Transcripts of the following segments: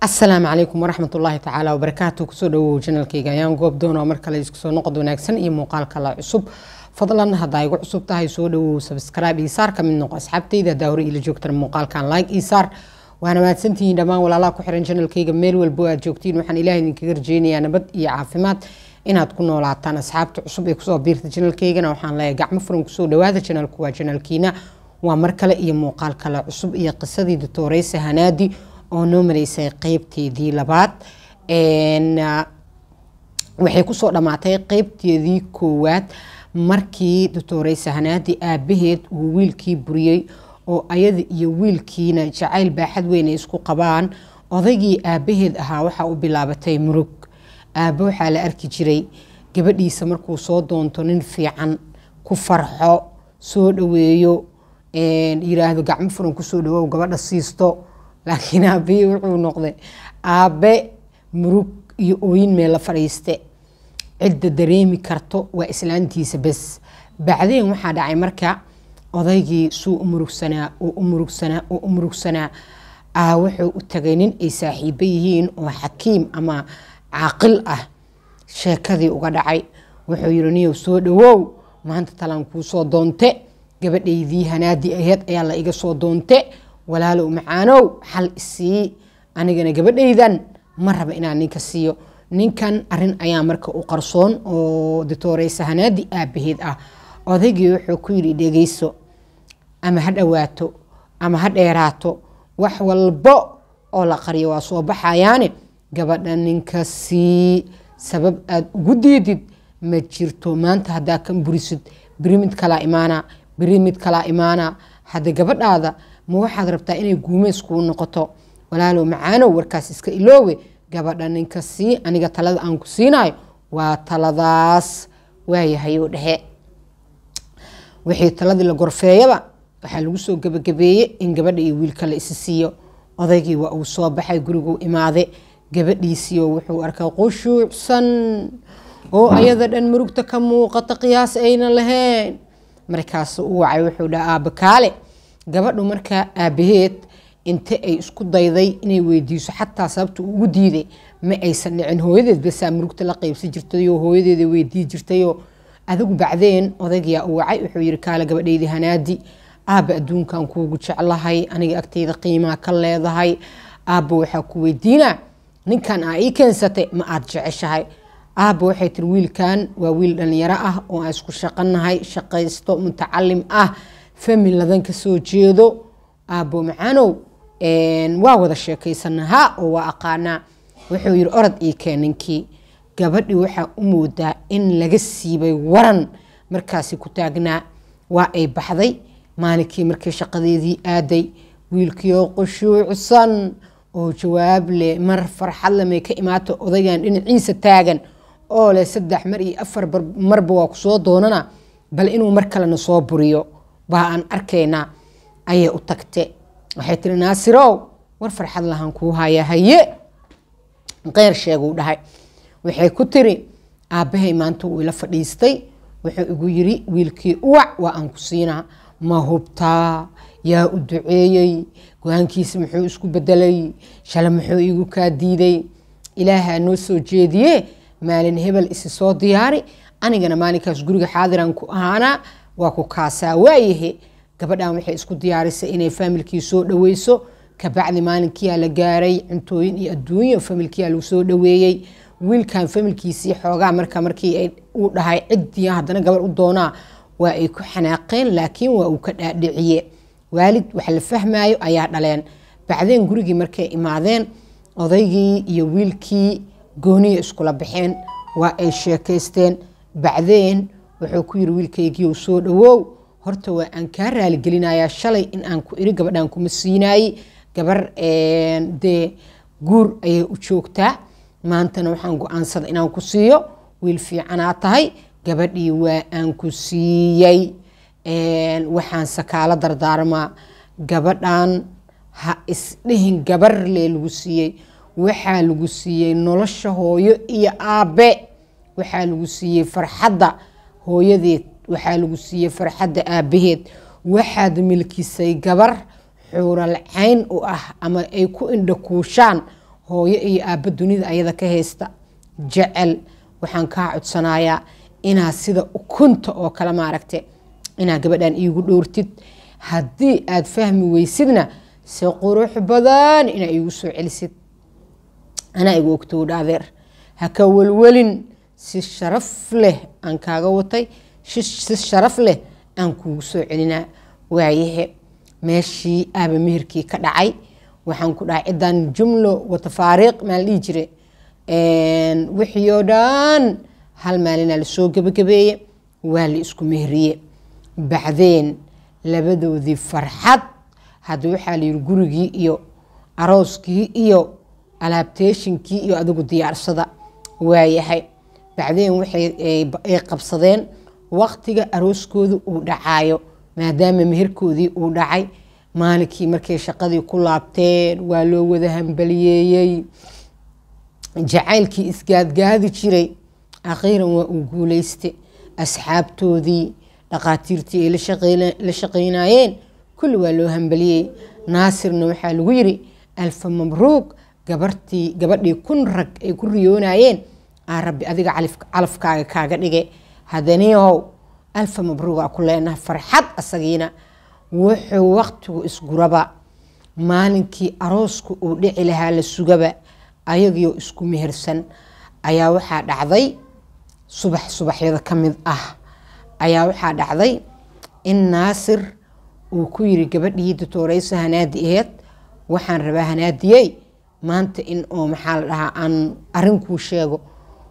asalaamu calaykum waraxmat ullaahi tacaala wabarakaatu kusoo dhawow janalkayga ayaan goob doona mar kale isku soo noqod wanaagsan iyo muuqaal kale cusub fadlan hadaa igu cusub tahay soo dhawow sabskrib iyo saar ka mid noqo asxaabtayda hadaa hore iila joogtana muuqaalkan like iyo saar waana mahadsantihiin dhammaan walaalaha ku xiran janalkayga meel walbo aad joogtiin waxaan ilaah idinkaga rajeynayaa nabad iyo caafimaad inaad ku noolaataan asxaabta cusub ee kusoo biirta janalkaygana waxaan leeyahay gacmo furan kusoo dhawaada janalku waa janalkiina waa mar kale iyo muuqaal kale cusub iyo qisadii doctoreysa hanaadi oo noo maraysay qeybteedii labaad ah, waxay kusoo dhammaatay qeybteedii koowaad markii doctore sahnaadi aabaheed uu wiilkii buriyey oo ayada iyo wiilkiina jacayl baaxad weyn ay isku qabaan odaygii aabaheed ahaa waxaa u bilaabatay murug aabe waxaa la arki jiray gabadhiisa markuu soo doonto nin fiican ku farxo soo dhaweeyo yiraahdo gacmo furan kusoo dhawow gabadha siisto laakiin aabihii wuxuu noqday aabe murug iyo ooyin mee la fadhiiste cidda dareemi karto waa islaantiisa bes bacdeen waxaa dhacay marka odaygii suu u murugsanaa oo u murugsanaa oo u murugsanaa ah wuxuu u tagay nin ay saaxiibo yihiin oo xakiim ama caaqil ah sheekadii uga dhacay wuxuu yihi niyow soo dhawow maanta talaan kuu soo doonte gabadhaydii hanaadi aheed ayaa la iga soo doonte walaalow macaanow xal isii anigana gabadhaydan ma raba inaan ninka siiyo ninkan arin ayaa marka u qarsoon oo ditooreysa hanaadi aabaheed ah odaygii wuxuu ku yidhi dhegeyso ama ha dhowaato ama ha dheeraato wax walbo oo la qariyo waa soo baxayaane gabadha ninka sii sabab aada ugu diidid ma jirto maanta haddaa kan burisid beri mid kalaa imaana beri mid kalaa imaana hadda gabadhaada ma waxaad rabtaa inay guumeys kuu noqoto walaalow macaanow warkaas iska iloowe gabadha ninka sii aniga talada aan ku siinayo waa taladaas waayahayou dhehe wixii taladii la gorfeeyaba waxaa lagu soo gebagabeeye in gabadha iyo wiilka la isi siiyo odaygii waa uu soo baxay guriguu imaade gabadhiisiioo wuxuu arkay qushuucsan oo ayada dhan murugta ka muuqata qiyaas ayna lahayn markaas u wacay wuxuu dhaha aabakaale gabadhu markaa aabaheed inta ay isku dayday inay weydiiso xataa sababta ugu diiday ma aysan dhicin hooyadeed basaa murugta la qaybsan jirtayoo hooyadeeda weydii jirtayoo adagu bacdeen odaygayaa u wacay wuxuu yidhi kaale gabadhaydi hanaadi aabba adduunkan kuugu jeclahay aniga agtayda qiimaa ka leedahay aabba waxaa ku weydiinaa ninkan aa ii keensatay ma aad jeceshahay aabba waxay tiri wiilkan waa wiil dhallinyaro ah oo aan isku shaqanahay shaqaysto mutacalim ah familadan kasoo jeedo aabo macaanow waa wada sheekaysanaa oo waa aqaanaa wuxuu yidhi orod ii keeninkii gabadhi waxaa u moodaa in laga siibay waran markaasi ku taagnaa waa ay baxday maalinkii markii shaqadeedii aaday wiilkii qushuucsan oo jawaab leh mar farxad le may ka imaato odaygan dhinaciisa taagan oo leh saddex mar iyo afar marba waa ku doonana bal inuu mar kalena soo buriyo baa aan arkaynaa ayay u tagte waxay tiri naasirow war farxad lahaan kuu haya haye qeyr sheeguu dhahay waxay ku tiri aabahay maanta wuu ila fadhiistay wuxuu igu yiri wiilkii uwac waa aan ku siinaa ma hubtaa yaa u duceeyey go-aankiisa muxuu isku bedelay shale muxuu igu kaa diiday ilaahaa noo soo jeediye maalin hebel isi soo diyaari anigana maalinkaas guriga xaadiraan ku ahaanaa waa ku kaasaa waayahe gabadhan waxay isku diyaarisay inay faamilkii soo dhaweyso kabacdi maalinkiia la gaaray cuntooyin iyo adduunyo faamilkiia lagu soo dhaweeyey wiilkan faamilkiisii xoogaa marka markii uu dhahay ciddiya haddana gabar u doonaa waa ay ku xanaaqeen laakiin waa uu ka dhaadhiciye waalid wax la fahmaayo ayaa dhaleen bacdeen gurigii markay imaadeen odaygii iyo wiilkii gooniya iskula baxeen waa ay sheekaysteen bacdeen wuxuu ku yiri wiilkaygiiw soo dhawow horta waa aan kaa raaligelinayaa shalay in aan ku iri gabadhaan kuma siinaayey gabar dee guur ayay u joogtaa maantana waxaan go-aansada inaan ku siiyo wiil fiicanaa tahay gabadhii waa aan ku siiyey waxaanse kaala dardaarmaa gabadhaan ha isdhihin gabarlee lagu siiyey waxaa lagu siiyey nolosha hooyo iyo aabbe waxaa lagu siiyey farxadda hooyadeed waxaa lagu siiyey farxadda aabbaheed waxaad milkisay gabar xuuralcayn u ah ama ay ku indhakuushaan hooyo iyo aabba dunida ayada ka haysta jecel waxaan kaa codsanayaa inaa sida ukunta oo kale maaragta inaa gabadhan iigu dhowrtid haddii aad fahmi weysidna si qurux badan inaa iigu soo celisid anaa igu ogtowdha adeer ha ka welwelin si sharaf leh aan kaaga watay si sharaf leh aan kuugu soo celinaa waayahe meeshii aaba meherkii ka dhacay waxaan ku dhahay cidan jumlo watafaariiq maa la dhihi jire wixii dhan hal maalinaa lasoo gebagabeeye waa la isku mehriye bacdeen labadoodii farxad hadda waxaa la yidhi gurigii iyo arooskii iyo alaabteeshinkii iyo adigu diyaarsada waayahay bacdeen waxay ay qabsadeen waqtiga arooskooda uu dhacaayo maadaama meherkoodii uu dhacay maalinkii markay shaqadii ku laabteen waa loo wada hambaliyeeyey jacaylkii isgaadgaadi jiray akhiiran waa uu guuleyste asxaabtoodii dhaqaatiirtii ay la shaqaynaayeen kulli waa loo hambaliyey naasirna waxaa lagu yiri alfa mabruuq gabartii gabadhii kun rag ay ku riyoonaayeen Ah, rabbi adiga calafkaaga kaaga dhige hadaniihow alfa mabruugaa ku leenaha farxad asagiina wuxuu waqtigu isguraba maalinkii arooska uu dhici lahaa la sugaba ayagiioo isku mehersan ayaa waxaa dhacday subax subaxyada ka mid ah ayaa waxaa dhacday in naasir uu ku yiri gabadhii dotooreysa hanaadi aheed waxaan rabaa hanaadiyey maanta in oo maxaa la dhahaa aan arrin sheego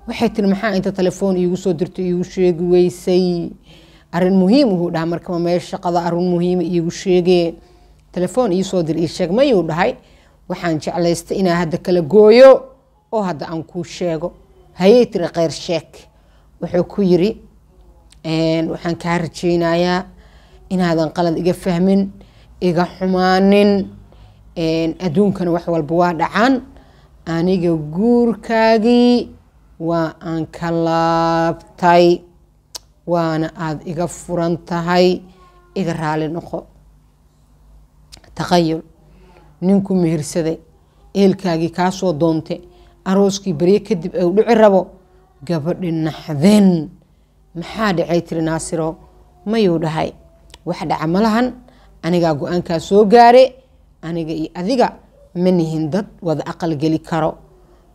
waxay tiri maxaa inta telefoon iigu soo dirto iigu sheegi weysay arin muhiim uhuu dhaha markama meel shaqada arin muhiima iigu sheegee telefoon iisoo dir ii sheeg mayuu dhahay waxaan jeclaystay inaa hadda kala gooyo oo hadda aan kuu sheego hayay tiri kheyr sheeg wuxuu ku yiri waxaan kaa rajeynayaa inaadan qalad iga fahmin iga xumaanin adduunkana wax walba waa dhacaan aniga guurkaagii waa aan ka laabtay waana aada iga furan tahay iga raali noqo taqayul ninku mehersaday eelkaagii kaasoo doonte arooskii barye kadib au dhici rabo gabadhi naxdeen maxaa dhacay tiri naasiro mayuu dhahay wax dhaca ma lahan anigaa go-aankaa soo gaare aniga iyo adiga ma nihin dad wada aqal geli karo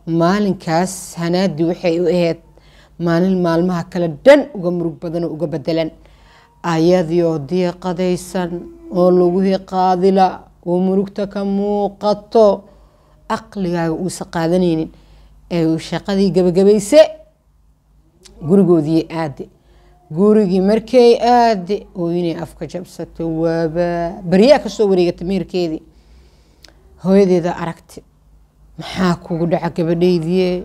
maalinkaas hanaadi waxay u ahayd maalin maalmaha kale dhan uga murug badan oo uga bedelan ayadioo diiqadaysan oo laguhi qaadila oo murugta ka muuqato aqligaaga uusa qaadanaynin ee uu shaqadii gabagabayse gurigoodii aade gurigii markay aade oo inay afka jabsato waaba baryaa kasoo wareegata meherkeedii hooyadeeda aragti maxaa kugu dhaca gabadhaydiye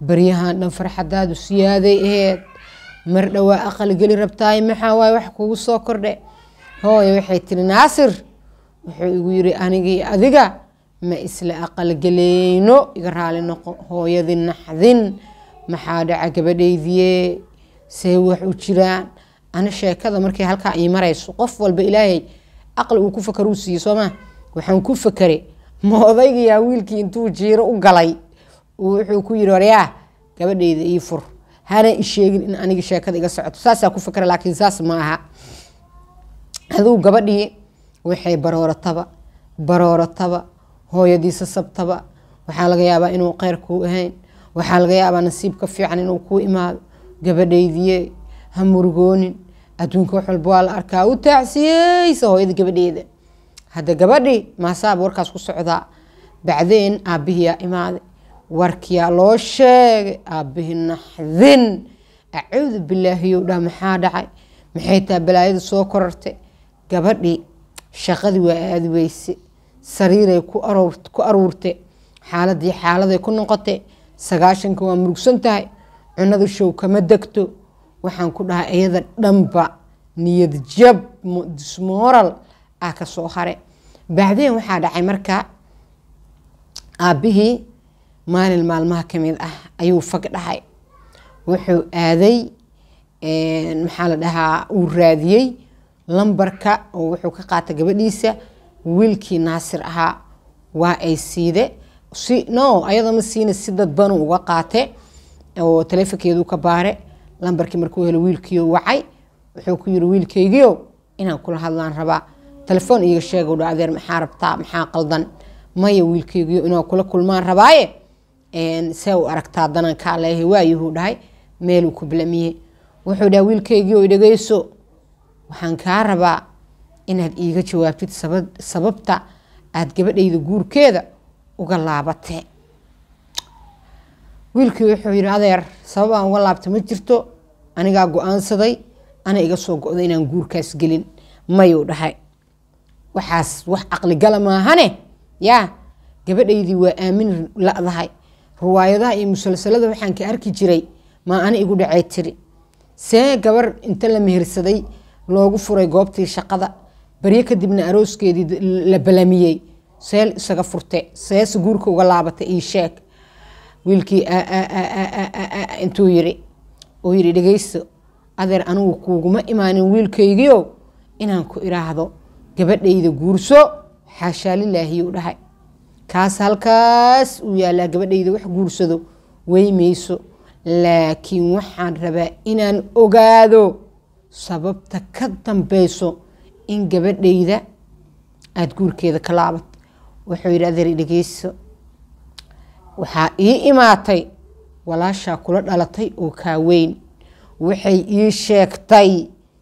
baryahan dhan farxadaadu siyaaday aheed mar dhowaa aqal geli rabtaay maxaa waay wax kugu soo kordhe hooya waxay tiri naasir wuxuu igu yiri anigii adiga ma isla aqalgeleyno iga raali noqo hooyadii naxdin maxaa dhaca gabadhaydiye see wax u jiraan ana sheekada markay halkaa ii marayso qof walba ilaahay aqli uu ku fakar uu siiye soo maa waxaan ku fakaray ma wiilkii intuu jiiro u galay wuxuu ku yidhi oryaa gabadhayda ii fur hana isheegin in aniga sheekada iga socoto saasaa ku fikra laakiin saas ma aha aduu gabadhii waxay baroorataba baroorataba hooyadiisa sabtaba waxaa laga yaabaa inuu kheyr kuu ahayn waxaa laga yaabaa ka fiican inuu kuu imaado gabadheydiye ha murugoonin adduunka wax walba waa la arkaa u taacsiyeysa hooyada gabadheeda hadda gabadhii maasaab warkaas ku socdaa bacdeen aabihiyaa imaaday warkiyaa loo sheegay aabihi naxdin acuudu bilaahiyow dha maxaa dhacay maxay taa balaayadu soo korartay gabadhii shaqadii waa aadi weyse sariiray ku aruurtay xaaladii xaaladay ku noqotay sagaashankii waa murugsan tahay cunnadu show kama degto waxaan ku dhahaa iyada dhanba niyad jab dismoral ah kasoo soo hare bacdeen waxaa dhacay marka aabbihii maalin maalmaha kamid ah ayuu fag dhahay wuxuu aaday maxaa la dhahaa uu raadiyey lambarka oo wuxuu ka qaatay gabadhiisa wiilkii naasir ahaa waa ay siide si no ayada ma siina si dadbanu uga qaate oo taleefonkeedu ka baare lambarkii markuu helo wiilkiiu wacay wuxuu ku yiri wiilkaygiio inaan kula hadlaan rabaa telefoon iiga sheega u dha adeer maxaa rabtaa maxaa qaldan maya wiilkeygiyo inaa kula kulmaan rabaaye see u aragtaa danankaa leehe waayuhuu dhahay meeluu ku bilamiyey wuxuu dhaha wiilkeygiio dhegeyso waxaan kaa rabaa inaad iiga jawaabtid sababta aad gabadhayda guurkeeda uga laabatee wiilkii wuxuu yidhi adeer sabab uga laabta ma jirto anigaa go-aansaday ana iga soo go-da inaan guurkaas gelin mayuu dhahay waxaas wax caqligala maahane yaa gabadhaydii waa aamin ladahay ruwaayadaha iyo musalsalada waxaan ka arki jiray maa ana igu dhacay tiri see gabar inta la mehersaday loogu furay goobtii shaqada baryo kadibna arooskeedii la balamiyey seel isaga furte seese guurka uga laabatay io sheeg wiilkii intuu yiri oo yidhi dhegeyso adeer anigu kuuguma imaanin wiilkaygiio inaan ku iraahdo gabadhayda guurso xaashaa lilaahiyu dhahay kaas halkaas uu yaalaa gabadhayda wax guursado way mayso laakiin waxaan rabaa inaan ogaado sababta ka dambeyso in gabadhayda aada guurkeeda ka laabat wuxuu yidhi adeer dhegeyso waxaa ii imaatay walaashaa kula dhalatay oo kaa weyn waxay ii sheegtay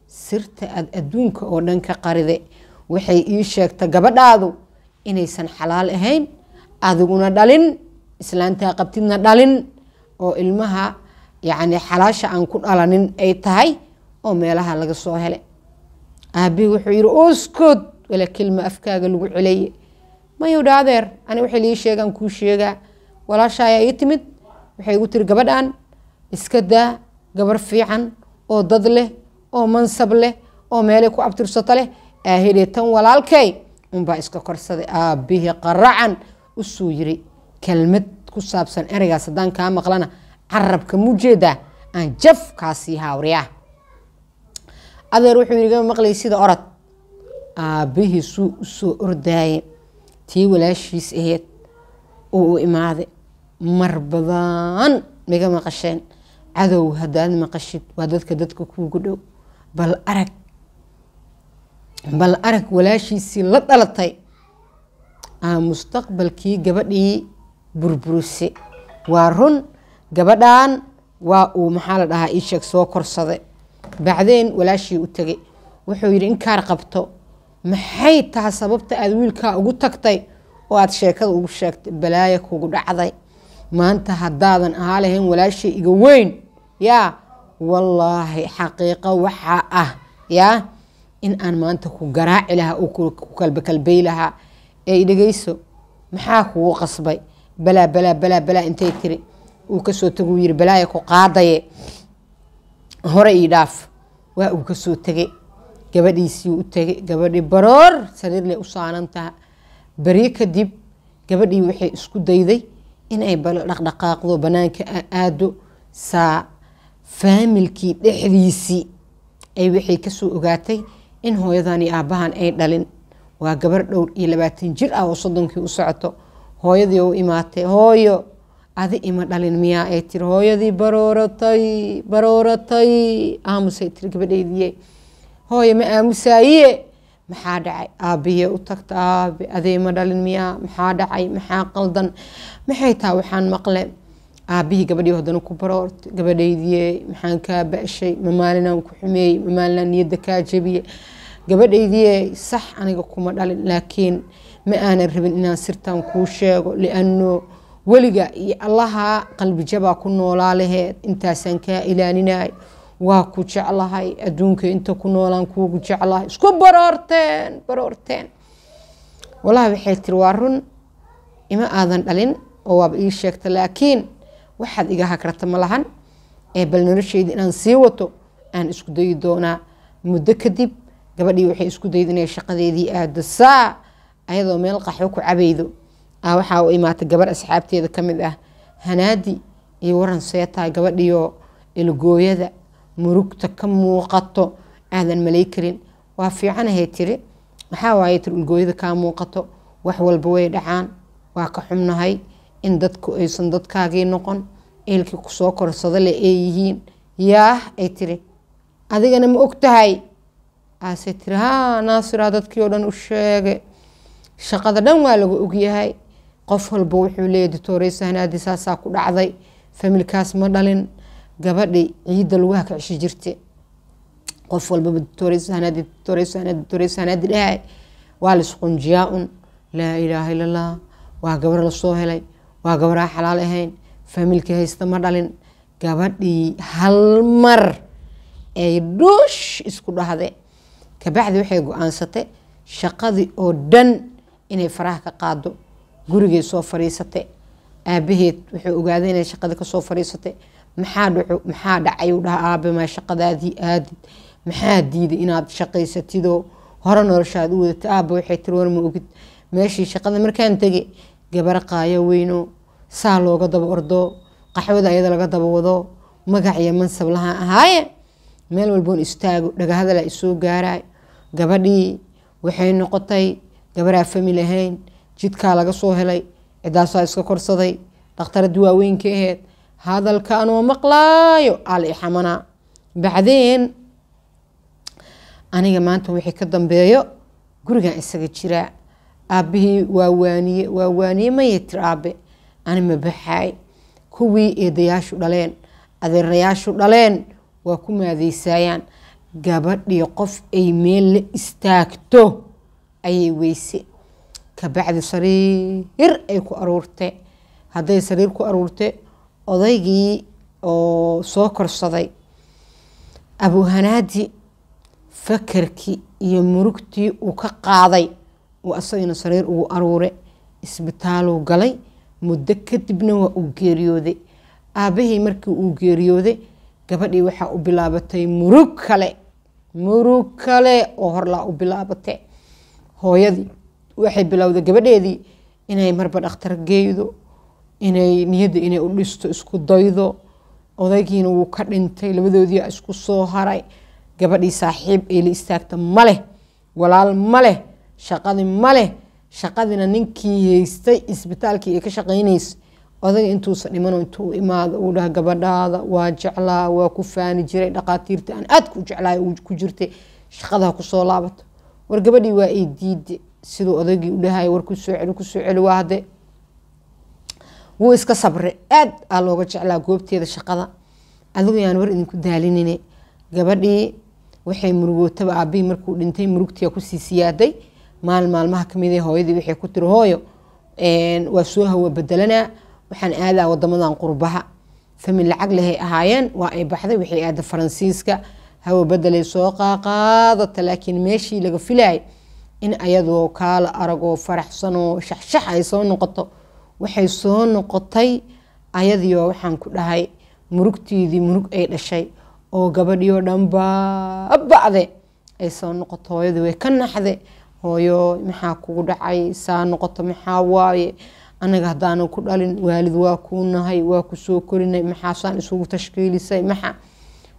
sirta aada adduunka oo dhan ka qaride waxay ii sheegta gabadhaadu inaysan xalaal ahayn adiguna dhalin islaantaa qabtidna dhalin oo ilmaha yacni xalaasha aan ku dhalanin ay tahay oo meelaha laga soo hele aabihi wuxuu yidhi ooskood wala kelma afkaaga lagu celeeye mayow dhaadeer ani waxay lii sheegaan kuu sheegaa walaasha ayaa ii timid waxay igu tiri gabadhaan iska daa gabar fiican oo dad leh oo mansab leh oo meelay ku abtirsato leh aahiree tan walaalkey unbaa iska korsaday aabihii qaracan usuu yiri kelmad ku saabsan ereygaas haddaan kaa maqlana carabka mujeedaa aan jaf kaa haawriyaa adeer wuxuu yigama maqlay sida orod aabbihii suu u soo ordaaye tii walaashiis aheed oo u imaaday mar badan maga maqasheen cadow haddaad maqashid waa dadka dadka kuugu dhow bal arag bal arag walaashiisii la dhalatay aa mustaqbalkii gabadhii burburise waa run gabadhaan waa uu maxaa la dhahaa isheeg soo korsaday bacdeen walaashii u tegay wuxuu yidhi inkaar qabto maxay tahay sababta aada wiilkaa ugu tagtay oo aada sheekada ugu sheegtay balaaya kugu dhacday maanta haddaadan ahaa lahayn walaashii iga weyn yaa wallaahi xaqiiqo waxaa ah yaa in aan maanta ku garaaci lahaa oo ku kalbekalbay lahaa ee dhegeyso maxaa kugu qasbay balaa balaa balaa balaa intay tiri uu kasoo tagu yiri balaaya ku qaadaye hore ii dhaaf waa uu kasoo tegay gabadhiisii u tegay gabadhii baroor sariirley u saarantaha beri kadib gabadhii waxay isku dayday inay balo dhaqdhaqaaqdo banaanka aado saa faamilkii dhexdiisii ay waxay kasoo ogaatay in hooyadan iyo aabbahan ay dhalin waa gabar dhowr iyo labaatan jir ah oo soddonkii u socoto hooyadii u imaatay hooyo adi ima dhalin miyaa ay tiri hooyadii barooratay barooratay aamusay tiri gabadhaydiye hooyo ma aamusaayiye maxaa dhacay aabbiye u tagta aabi adi ima dhalin miyaa maxaa dhacay maxaa qaldan maxay taha waxaan maqle aabihii gabadhii haddana ku baro gabadhaydiye maxaan kaa ba-shay ma maalinaan ku xumeeyey ma maalinaan niyadda kaa jabiyey gabadhaydiye sax aniga kuma dhalin laakiin ma aanan rabin inaan sirtaan kuu sheego lianno weliga iyo allaha qalbijabaa ku noolaa laheed intaasaan kaa ilaaninay waa ku jeclahay adduunka inta ku noolaan kuugu jeclahay isku baroorteen baroorteen walahi waxay tiri waa run ima aadan dhalin oo waaba ii sheegta laakiin waxaad iga hagrata malahan ee bal nolosheyda inaan sii wato aan isku dayi doonaa muddo kadib gabadhii waxay isku dayd inay shaqadeedii aado saa ayadoo meel qaxwo ku cabaydo ah waxaa u imaatay gabar asxaabteeda ka mid ah hanaadi iyo waran seetaa gabadhiioo ilgooyada murugta ka muuqato aadan malay karin waa fiicanahay tiri maxaa waaye tir ilgooyada kaa muuqato wax walba way dhacaan waa ka xumnahay in dadku aysan dadkaagii noqon eelkii kusoo korsadale ay yihiin yaah ay tiri adigana ma og tahay aase tiri haa naasiraa dadkii oo dhan u sheege shaqada dhan waa lagu ogyahay qof walba wuxuu leeya ditooreysaanaadi saasaa ku dhacday familkaas ma dhalin gabadhi ciidda lagu hakacishi jirta qof walbaba ditooreysaanaadi dhahay waa laisqunjiyaa un laa ilaaha ilallah waa gabar lasoo helay waa gabadhaa xalaal ahayn faamilkii haysta ma dhalin gabadhii hal mar ay dhuush isku dhahde kabacdi waxay go-aansatay shaqadii oo dhan inay faraha ka qaado gurigay soo fadhiisatay aabaheed wuxuu ogaaday inay shaqadii kasoo fadhiisatay maxaa dhacay dhaha aabama shaqadaadii aadid maxaa diiday inaad shaqaysatidoo hore noloshaad u wadata aaba waxay tiri warma ogid meeshii shaqada markaan tegay gabar qaayo weyno saa looga daba ordo qaxwada ayada laga daba wado magac iyo mansab lahaan ahaaye meel walboon istaago dhagahadala isoo gaaraay gabadhii waxay noqotay gabaraa famil ahayn jidkaa laga soo helay cidaasaa iska korsaday dhakhtaradii waaweynka aheed hadalkaanoo maqlaayo al ixamana bacdeen aniga maanta wixii ka dambeeyo gurigan isaga jiraa aabbihii waa waaniye waa waaniye maya aabe ani mabaxaay kuwii eedayaashu dhaleen adeerayaashu dhaleen waa ku maadeysaayaan gabadhii qof ay meel la istaagto ayay weyse kabacdi sariir ay ku aruurte hadday sariir ku aruurte odaygii oo soo korsaday abuhanaadii fakarkii iyo murugtii uu ka qaaday uu asagana sariir ugu aruure isbitaaluu galay muddo kadibna waa uu geeriyooday aabahii markii uu geeriyooday gabadhii waxaa u bilaabatay murug kale murug kale oo horlaa u bilaabata hooyadii waxay bilowday gabadheedii inay marba dhakhtar geeydo inay niyadda inay u dhisto isku daydo odaygiina wuu ka dhintay labadoodiia isku soo haray gabadhii saaxiib ay la istaagta maleh walaal ma shaqadii maleh shaqadina ninkii haystay isbitaalkii ay ka shaqaynayso odaga intuusa dhiman intuu imaado uu dhaha gabadhaada waa jeclaa waa ku faani jiray dhaqaatiirta aan aad ku jeclaay ku jirtay shaqadaha kusoo laabato war gabadhii waa ay diide siduu odagii u dhahay war kusoo celi kusoo celi waa wuu iska sabre aad aa looga jeclaa goobteeda shaqada adigu yaan war idinku daalinine gabadhii waxay murugootaba aabihii markuu dhintay murugtiya kusii siyaaday maalin maalmaha kamid eh, hooyadii wixii ku tiri hooyo waa soo hawa bedelanaa waxaan aadaa wadamadan qurbaha famin lacag lehay ahaayeen waa ay baxday wixii aada faransiiska hawa bedelay soo qaaqaadata laakiin meeshii laga filaayay in ayadoo kaala aragoo faraxsanoo shaxshax ay soo noqoto waxay soo noqotay ayadiioo waxaan ku dhahay murugtiidii murug ay dhashay oo gabadhiioo dhan baaba'de ay soo noqoto hooyadii way ka naxde hooyo maxaa kugu dhacay saa noqoto maxaa waaye anaga hadaana ku dhalin waalid waa kuu nahay waa kusoo korinay maxaasaan isugu tashkiilisay maxa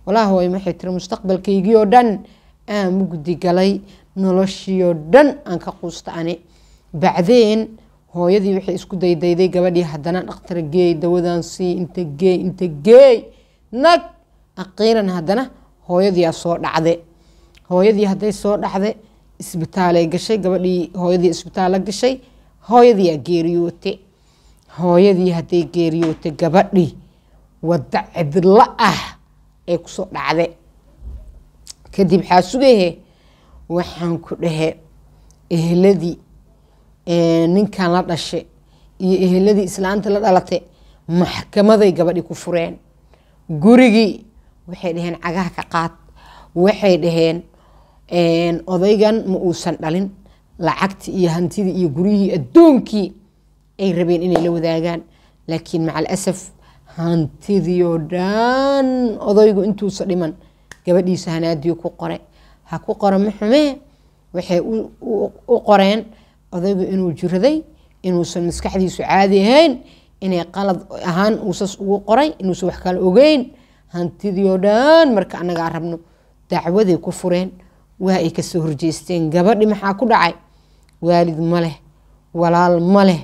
walaa hooyo waxay tiri mustaqbalkaygii oo dhan aan mugdi galay noloshii oo dhan aan ka quusta ani bacdeen hooyadii waxay isku daydayday gabadhii haddana dhaktar geey dawadan sii inta geey inta geey nag aqiiran haddana hooyadiia soo dhacde hooyadii hadday soo dhacde isbitaalay gashay gabadhii hooyadii isbitaala gashay hooyadiiaa geeriyoote hooyadii hadday geeriyoote gabadhii wada cidlo ah ee kusoo dhacde kadib waxaa waxaan ku dhahe eheladii ninkan la dhashe iyo eheladii islaanta la dhalate maxkamaday gabadhii ku fureen gurigii waxay dhaheen cagaha ka qaad waxay dhaheen odaygan ma uusan dhalin lacagtii iyo hantidi iyo guryihii addoonkii ay rabeen inay la wadaagaan laakiin macalasaf asaf dhan odaygu intuusa dhiman gabadhiisa hanaadiyu ku qore ha ku qora ma waxay u qoreen odaygu inuu jiraday inuusan maskaxdiisu caadi ahayn inay qalad ahaan uusas ugu qoray inuusan wax kala ogeyn hantidiioo dhan marka annagaa rabno dacwaday ku fureen waa ay kasoo horjeesteen gabadhi maxaa ku dhacay waalid ma leh walaal ma leh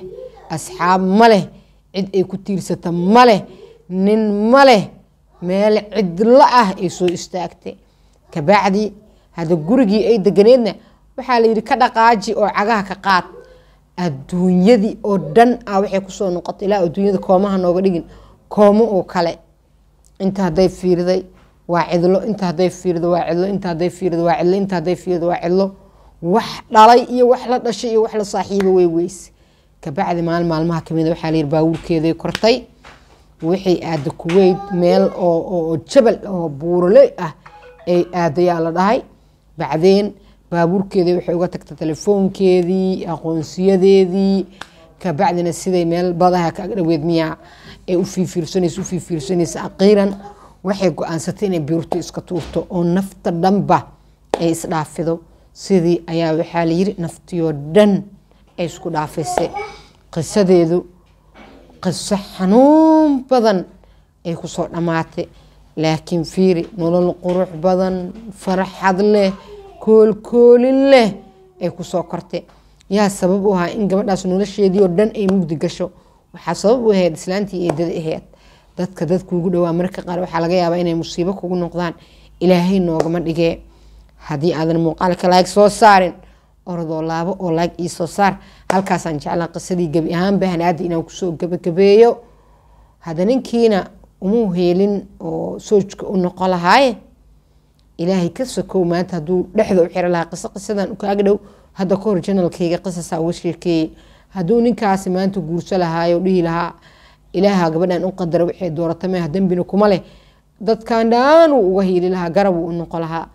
asxaab ma leh cid ay ku tiirsata ma leh nin ma leh meel cidlo ah ay soo istaagtay kabacdi hadda gurigii ay deganeedna waxaa la yidhi ka dhaqaaji oo cagaha ka qaad adduunyadii oo dhan ah waxay kusoo noqotay ilaa adduunyada koomaha nooga dhigin koomo oo kale inta hadday fiiriday waa cidlo inta haday fiirdo waa cidlo inta haday fiirdo waa cidlo inta haday fiirdo waa cidlo wax dhalay iyo wax la dhashay iyo wax la saaxiibo way weyse kabacdi maalin maalmaha kamid a ah waxaa la yidhi baabuurkeeday kortay waxay aada kuweyd meel oo jabal oo buuroley ah ay aadayaa la dhahay bacdeen baabuurkeedii waxay uga tagtay telefoonkeedii aqoonsiyadeedii kabacdina siday meel badaha ka agdhaweed miyaa ay u fiifiirsanaysa u fiifiirsanaysa aqiiran waxay go-aansatay inay biurta iska tuurto oo nafta dhanba ay isdhaafido sidii ayaa waxaa layiri naftiyoo dhan ay isku dhaafisay qisadeedu qiso xanuun badan ay kusoo dhammaatay laakiin fiiri nolol qurux badan farxad leh koolkoolin leh ay kusoo kortay yaa sabab u ahaa in gabadhaas nolosheediioo dhan ay mugdi gasho waxaa sabab u ahayd islaantii iyo dada ahayd dadka dadkuugu dhawaa mararka qaar waxaa laga yaabaa inay musiibo kugu noqdaan ilaahay noogama dhigee haddii aadan muuqaalka laag soo saarin orodoo laabo oo laag ii soo saar halkaasaan jeclaa qisadii gebi ahaanba hanaadi inaan kusoo gebagabeeyo hadda ninkiina umuu heelin oo soojka u noqo lahaaye ilaahay ka sokow maanta hadduu dhexda u xiro lahaa qiso qisadan kaaga hadda ka hor qisasaa uga sheekeeyey hadduu ninkaasi maanta guurso lahaayo dhihi lahaa ilaaha gabadhan u qadara wixii doorata meha dembina kuma leh dadkan dhaan uu uga hiili lahaa garab uu u noqo lahaa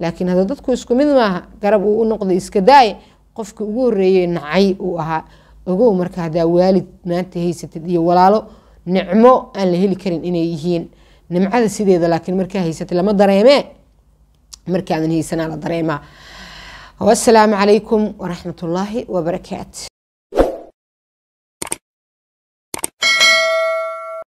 laakiin hadda dadku isku mid maaha garab uu u noqday iska daaye qofkii ugu horreeyey nacay uu ahaa ogow marka haddaa waalid maanta haysatid iyo walaalo nicmo aan la heli karin inay yihiin nimcada sideeda laakiin markaa haysatid lama dareemee markaadan haysanaa la dareemaa wasalaamu calaykum waraxmatullaahi wabarakaatu